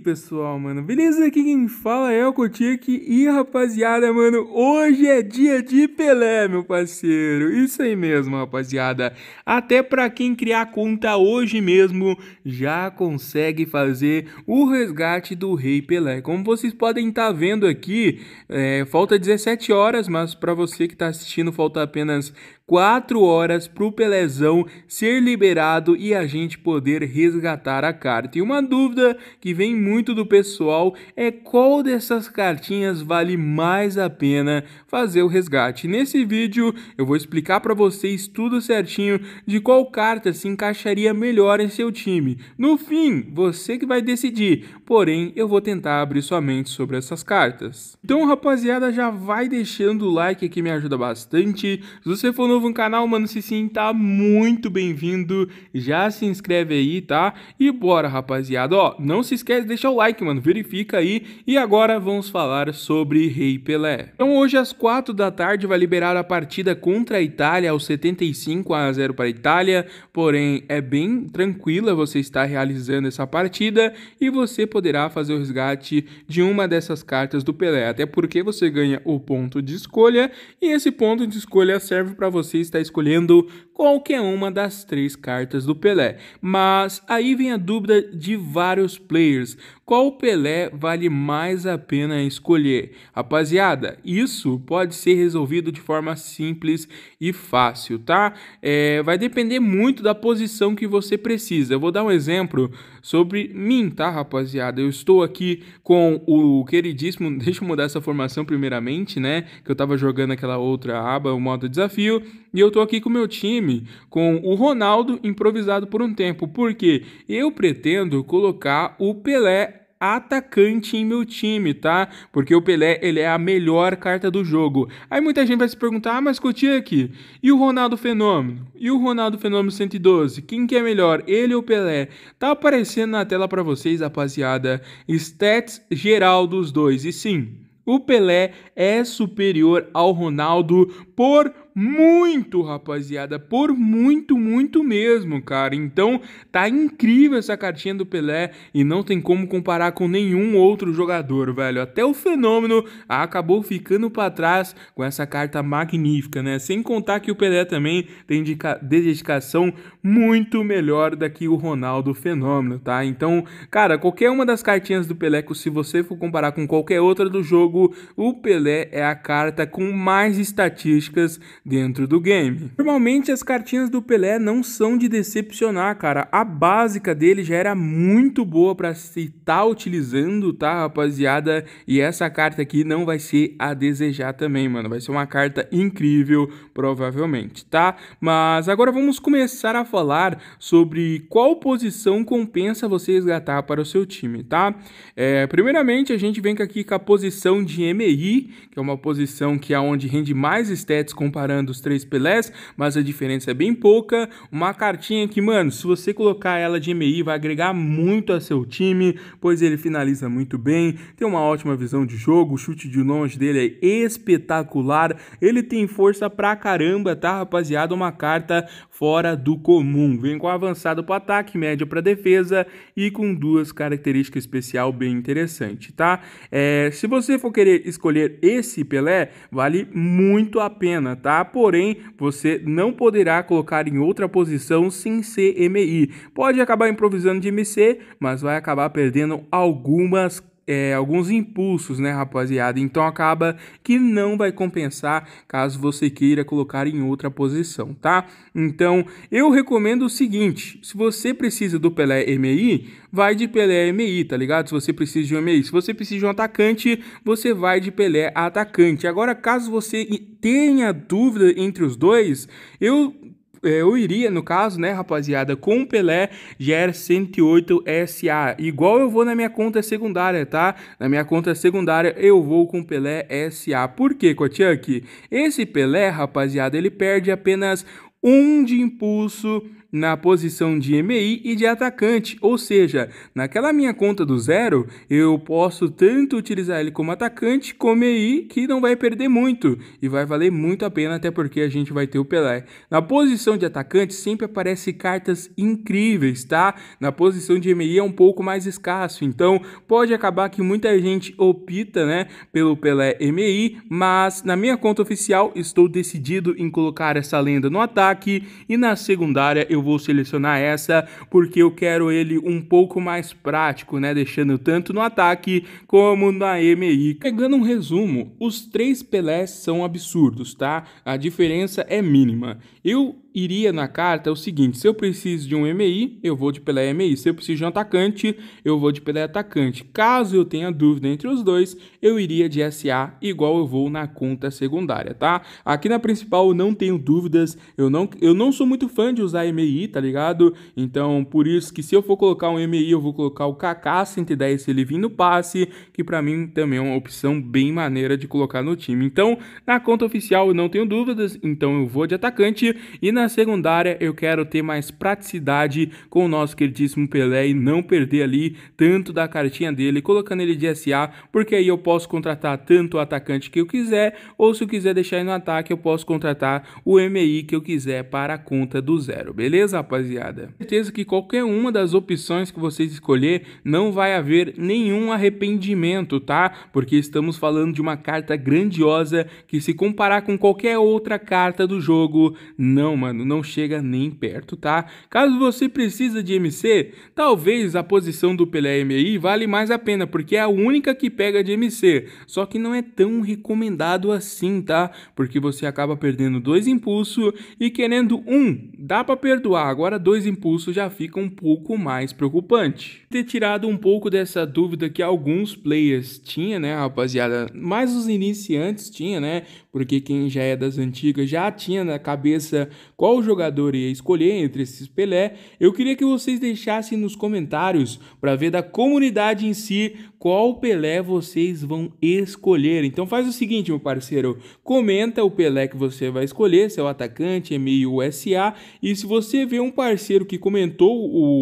pessoal, mano? Beleza? Aqui quem fala é o Kotick e rapaziada, mano, hoje é dia de Pelé, meu parceiro. Isso aí mesmo, rapaziada. Até pra quem criar conta hoje mesmo já consegue fazer o resgate do Rei Pelé. Como vocês podem estar tá vendo aqui, é, falta 17 horas, mas pra você que tá assistindo, falta apenas 4 horas pro Pelézão ser liberado e a gente poder resgatar a carta. E uma dúvida que vem muito muito do pessoal é qual dessas cartinhas vale mais a pena fazer o resgate. Nesse vídeo eu vou explicar para vocês tudo certinho de qual carta se encaixaria melhor em seu time. No fim, você que vai decidir, porém eu vou tentar abrir sua mente sobre essas cartas. Então rapaziada, já vai deixando o like que me ajuda bastante. Se você for novo no canal, mano, se sinta tá muito bem-vindo. Já se inscreve aí, tá? E bora rapaziada, ó, não se esquece de deixa o like, mano, verifica aí. E agora vamos falar sobre Rei Pelé. Então hoje às 4 da tarde vai liberar a partida contra a Itália, aos 75 a 0 para a Itália, porém é bem tranquila você estar realizando essa partida e você poderá fazer o resgate de uma dessas cartas do Pelé, até porque você ganha o ponto de escolha e esse ponto de escolha serve para você estar escolhendo qualquer uma das três cartas do Pelé. Mas aí vem a dúvida de vários players qual Pelé vale mais a pena escolher? Rapaziada, isso pode ser resolvido de forma simples e fácil, tá? É, vai depender muito da posição que você precisa. Eu vou dar um exemplo sobre mim, tá, rapaziada? Eu estou aqui com o queridíssimo. Deixa eu mudar essa formação primeiramente, né? Que eu tava jogando aquela outra aba, o modo desafio. E eu tô aqui com o meu time, com o Ronaldo improvisado por um tempo. Porque eu pretendo colocar o Pelé atacante em meu time, tá? Porque o Pelé, ele é a melhor carta do jogo. Aí muita gente vai se perguntar, ah, mas aqui? e o Ronaldo Fenômeno? E o Ronaldo Fenômeno 112? Quem que é melhor, ele ou Pelé? Tá aparecendo na tela para vocês, rapaziada, stats geral dos dois. E sim, o Pelé é superior ao Ronaldo por muito, rapaziada, por muito, muito mesmo, cara. Então, tá incrível essa cartinha do Pelé e não tem como comparar com nenhum outro jogador, velho. Até o fenômeno acabou ficando para trás com essa carta magnífica, né? Sem contar que o Pelé também tem dedicação muito melhor do que o Ronaldo fenômeno, tá? Então, cara, qualquer uma das cartinhas do Pelé, se você for comparar com qualquer outra do jogo, o Pelé é a carta com mais estatísticas dentro do game. Normalmente as cartinhas do Pelé não são de decepcionar, cara. A básica dele já era muito boa para se tá utilizando, tá, rapaziada? E essa carta aqui não vai ser a desejar também, mano. Vai ser uma carta incrível, provavelmente, tá? Mas agora vamos começar a falar sobre qual posição compensa você resgatar para o seu time, tá? É, primeiramente, a gente vem aqui com a posição de MI, que é uma posição que é onde rende mais stats comparando dos os três Pelés, mas a diferença é bem pouca. Uma cartinha que, mano, se você colocar ela de MI, vai agregar muito a seu time, pois ele finaliza muito bem, tem uma ótima visão de jogo, o chute de longe dele é espetacular, ele tem força pra caramba, tá, rapaziada? Uma carta fora do comum. Vem com avançado para ataque, média para defesa e com duas características especial bem interessante, tá? É, se você for querer escolher esse Pelé, vale muito a pena, tá? porém, você não poderá colocar em outra posição sem ser MI. Pode acabar improvisando de MC, mas vai acabar perdendo algumas é, alguns impulsos, né, rapaziada? Então acaba que não vai compensar caso você queira colocar em outra posição, tá? Então eu recomendo o seguinte: se você precisa do Pelé MI, vai de Pelé MI, tá ligado? Se você precisa de um MI, se você precisa de um atacante, você vai de Pelé atacante. Agora, caso você tenha dúvida entre os dois, eu é, eu iria, no caso, né, rapaziada, com o Pelé GR 108 SA. Igual eu vou na minha conta secundária, tá? Na minha conta secundária eu vou com o Pelé SA. Por quê, Kotchuk? Esse Pelé, rapaziada, ele perde apenas um de impulso na posição de MI e de atacante, ou seja, naquela minha conta do zero, eu posso tanto utilizar ele como atacante, como MI, que não vai perder muito e vai valer muito a pena, até porque a gente vai ter o Pelé. Na posição de atacante sempre aparece cartas incríveis, tá? Na posição de MI é um pouco mais escasso, então pode acabar que muita gente opta, né, pelo Pelé MI, mas na minha conta oficial estou decidido em colocar essa lenda no ataque e na secundária eu eu vou selecionar essa porque eu quero ele um pouco mais prático, né? Deixando tanto no ataque como na MI. Pegando um resumo, os três Pelés são absurdos, tá? A diferença é mínima. Eu iria na carta é o seguinte: se eu preciso de um MI, eu vou de Pelé MI. Se eu preciso de um atacante, eu vou de Pelé atacante. Caso eu tenha dúvida entre os dois, eu iria de SA igual eu vou na conta secundária, tá? Aqui na principal eu não tenho dúvidas. Eu não, eu não sou muito fã de usar MI, tá ligado? Então, por isso que se eu for colocar um MI, eu vou colocar o KK 110 se ele vir no passe, que para mim também é uma opção bem maneira de colocar no time. Então, na conta oficial eu não tenho dúvidas, então eu vou de atacante e na na secundária eu quero ter mais praticidade com o nosso queridíssimo Pelé e não perder ali tanto da cartinha dele, colocando ele de SA, porque aí eu posso contratar tanto o atacante que eu quiser, ou se eu quiser deixar ele no ataque, eu posso contratar o MI que eu quiser para a conta do zero, beleza, rapaziada? Certeza que qualquer uma das opções que vocês escolher, não vai haver nenhum arrependimento, tá? Porque estamos falando de uma carta grandiosa que se comparar com qualquer outra carta do jogo, não, mano mano, não chega nem perto, tá? Caso você precisa de MC, talvez a posição do Pelé MI vale mais a pena, porque é a única que pega de MC. Só que não é tão recomendado assim, tá? Porque você acaba perdendo dois impulsos e querendo um, dá para perdoar. Agora dois impulsos já fica um pouco mais preocupante. Ter tirado um pouco dessa dúvida que alguns players tinha, né, rapaziada? Mas os iniciantes tinha, né? porque quem já é das antigas já tinha na cabeça qual jogador ia escolher entre esses Pelé. Eu queria que vocês deixassem nos comentários para ver da comunidade em si qual Pelé vocês vão escolher. Então faz o seguinte, meu parceiro, comenta o Pelé que você vai escolher, seu atacante, é meio USA, e se você vê um parceiro que comentou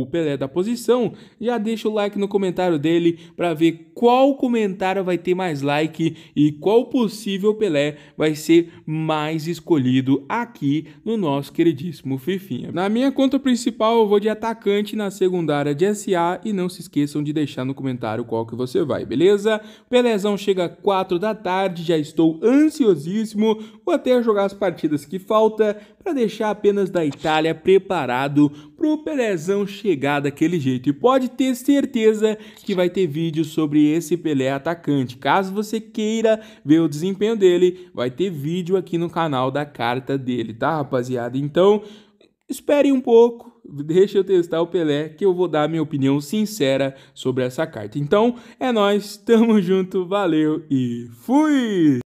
o Pelé da posição, já deixa o like no comentário dele para ver qual comentário vai ter mais like e qual possível Pelé vai ser mais escolhido aqui no nosso queridíssimo Fifinha. Na minha conta principal, eu vou de atacante, na secundária de SA e não se esqueçam de deixar no comentário qual que você vai, beleza? Pelezão chega 4 da tarde, já estou ansiosíssimo, vou até jogar as partidas que falta para deixar apenas da Itália preparado pro Pelezão chegar daquele jeito. E pode ter certeza que vai ter vídeo sobre esse Pelé atacante. Caso você queira ver o desempenho dele, vai ter vídeo aqui no canal da carta dele, tá, rapaziada? Então, espere um pouco, deixa eu testar o Pelé que eu vou dar minha opinião sincera sobre essa carta. Então, é nós, tamo junto, valeu e fui!